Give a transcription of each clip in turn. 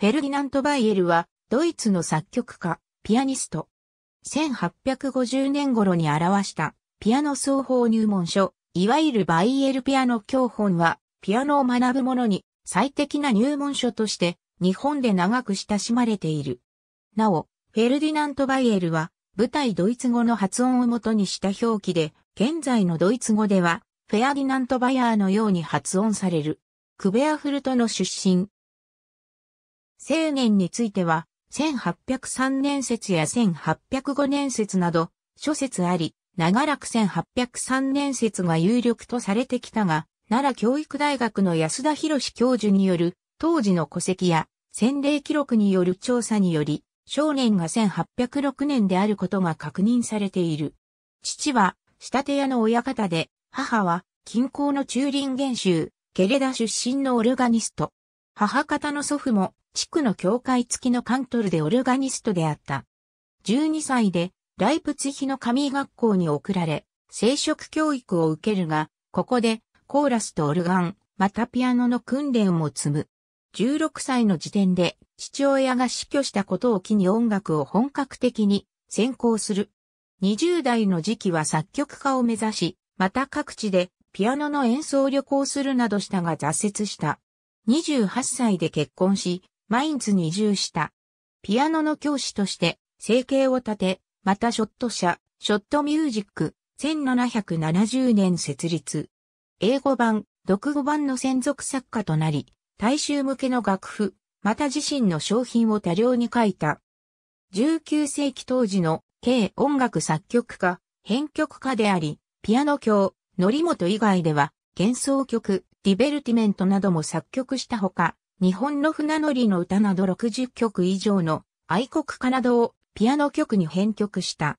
フェルディナント・バイエルは、ドイツの作曲家、ピアニスト。1850年頃に表したピアノ奏法入門書、いわゆるバイエルピアノ教本は、ピアノを学ぶ者に最適な入門書として日本で長く親しまれている。なお、フェルディナント・バイエルは舞台ドイツ語の発音をもとにした表記で、現在のドイツ語ではフェアディナント・バイヤーのように発音される。クベアフルトの出身、青年については、1803年説や1805年説など、諸説あり、長らく1803年説が有力とされてきたが、奈良教育大学の安田博教授による、当時の戸籍や、洗礼記録による調査により、少年が1806年であることが確認されている。父は、仕立屋の親方で、母は、近郊の中林元州、ゲレダ出身のオルガニスト。母方の祖父も地区の教会付きのカントルでオルガニストであった。12歳でライプツヒの神学校に送られ、聖職教育を受けるが、ここでコーラスとオルガン、またピアノの訓練も積む。16歳の時点で父親が死去したことを機に音楽を本格的に専攻する。20代の時期は作曲家を目指し、また各地でピアノの演奏旅行するなどしたが挫折した。28歳で結婚し、マインツに移住した。ピアノの教師として生計を立て、またショット社、ショットミュージック、1770年設立。英語版、読語版の専属作家となり、大衆向けの楽譜、また自身の商品を多量に書いた。19世紀当時の軽音楽作曲家、編曲家であり、ピアノ教、則本以外では、幻想曲、ディベルティメントなども作曲したほか、日本の船乗りの歌など60曲以上の愛国歌などをピアノ曲に編曲した。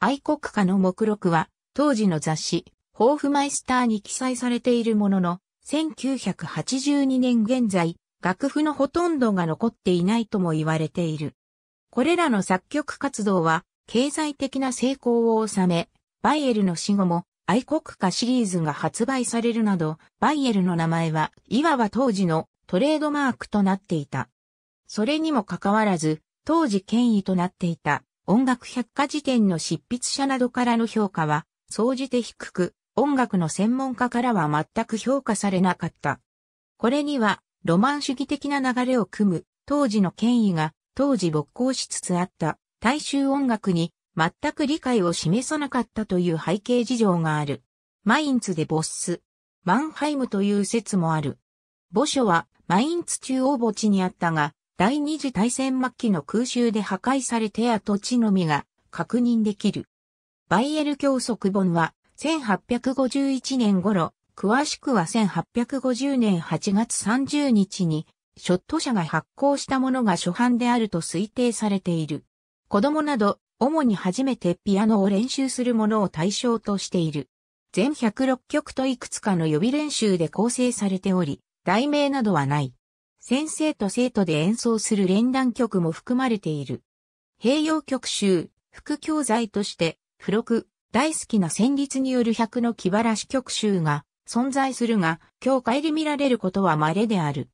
愛国歌の目録は当時の雑誌、ホーフマイスターに記載されているものの、1982年現在、楽譜のほとんどが残っていないとも言われている。これらの作曲活動は、経済的な成功を収め、バイエルの死後も、愛国歌シリーズが発売されるなど、バイエルの名前は、いわば当時のトレードマークとなっていた。それにもかかわらず、当時権威となっていた音楽百科事典の執筆者などからの評価は、総じて低く、音楽の専門家からは全く評価されなかった。これには、ロマン主義的な流れを組む、当時の権威が、当時勃興しつつあった、大衆音楽に全く理解を示さなかったという背景事情がある。マインツでボッス、マンハイムという説もある。墓所はマインツ中央墓地にあったが、第二次大戦末期の空襲で破壊されて跡地のみが確認できる。バイエル教則本は1851年頃、詳しくは1850年8月30日に、ショット社が発行したものが初版であると推定されている。子供など主に初めてピアノを練習する者を対象としている。全106曲といくつかの予備練習で構成されており、題名などはない。先生と生徒で演奏する連弾曲も含まれている。併用曲集、副教材として、付録、大好きな旋律による100の気晴らし曲集が存在するが、今日帰り見られることは稀である。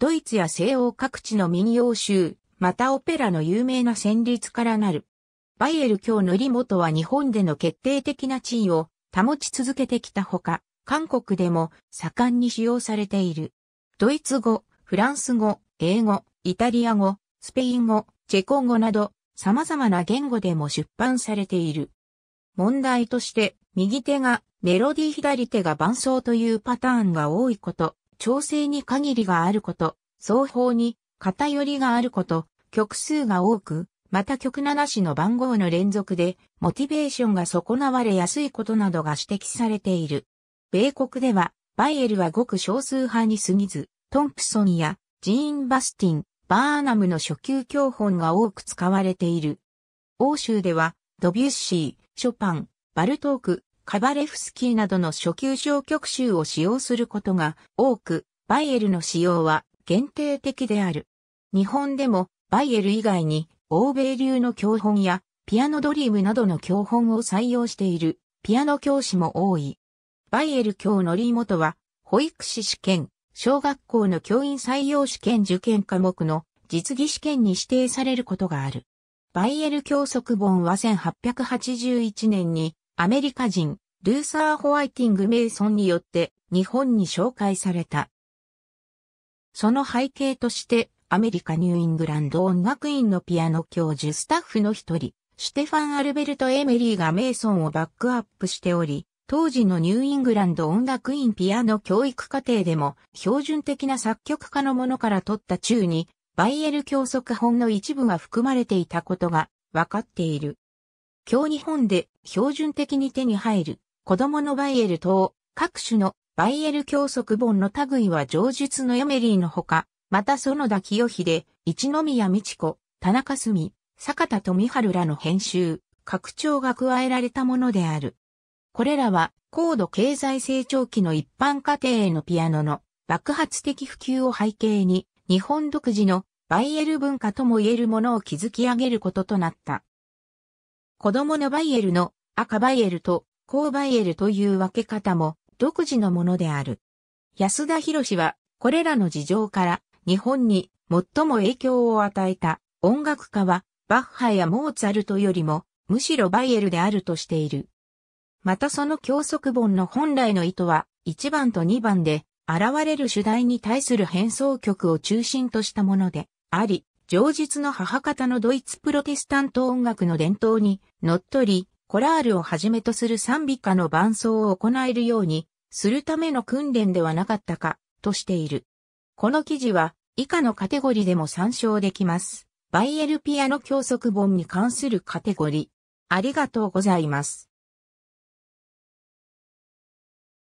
ドイツや西欧各地の民謡集、またオペラの有名な旋律からなるバイエルのリモトは日本での決定的な地位を保ち続けてきたほか、韓国でも盛んに使用されている。ドイツ語、フランス語、英語、イタリア語、スペイン語、チェコ語など様々な言語でも出版されている。問題として、右手がメロディー左手が伴奏というパターンが多いこと、調整に限りがあること、双方に偏りがあること、曲数が多く、また曲7詞の番号の連続で、モチベーションが損なわれやすいことなどが指摘されている。米国では、バイエルはごく少数派に過ぎず、トンプソンやジーン・バスティン、バーナムの初級教本が多く使われている。欧州では、ドビュッシー、ショパン、バルトーク、カバレフスキーなどの初級小曲集を使用することが多く、バイエルの使用は限定的である。日本でも、バイエル以外に、欧米流の教本やピアノドリームなどの教本を採用しているピアノ教師も多い。バイエル教のリー元は保育士試験、小学校の教員採用試験受験科目の実技試験に指定されることがある。バイエル教則本は1881年にアメリカ人ルーサー・ホワイティング・メイソンによって日本に紹介された。その背景としてアメリカニューイングランド音楽院のピアノ教授スタッフの一人、シュテファン・アルベルト・エメリーがメイソンをバックアップしており、当時のニューイングランド音楽院ピアノ教育課程でも標準的な作曲家のものから取った中に、バイエル教則本の一部が含まれていたことが分かっている。今日本で標準的に手に入る子供のバイエル等各種のバイエル教則本の類は上述のエメリーのほか、また園田清秀、一宮美智子、田中澄、坂田富春らの編集、拡張が加えられたものである。これらは高度経済成長期の一般家庭へのピアノの爆発的普及を背景に日本独自のバイエル文化とも言えるものを築き上げることとなった。子供のバイエルの赤バイエルと高バイエルという分け方も独自のものである。安田博士はこれらの事情から日本に最も影響を与えた音楽家はバッハやモーツァルトよりもむしろバイエルであるとしている。またその教則本の本来の意図は1番と2番で現れる主題に対する変奏曲を中心としたものであり、上述の母方のドイツプロテスタント音楽の伝統にのっとり、コラールをはじめとする賛美歌の伴奏を行えるようにするための訓練ではなかったかとしている。この記事は以下のカテゴリでも参照できます。バイエルピアの教則本に関するカテゴリ。ありがとうございます。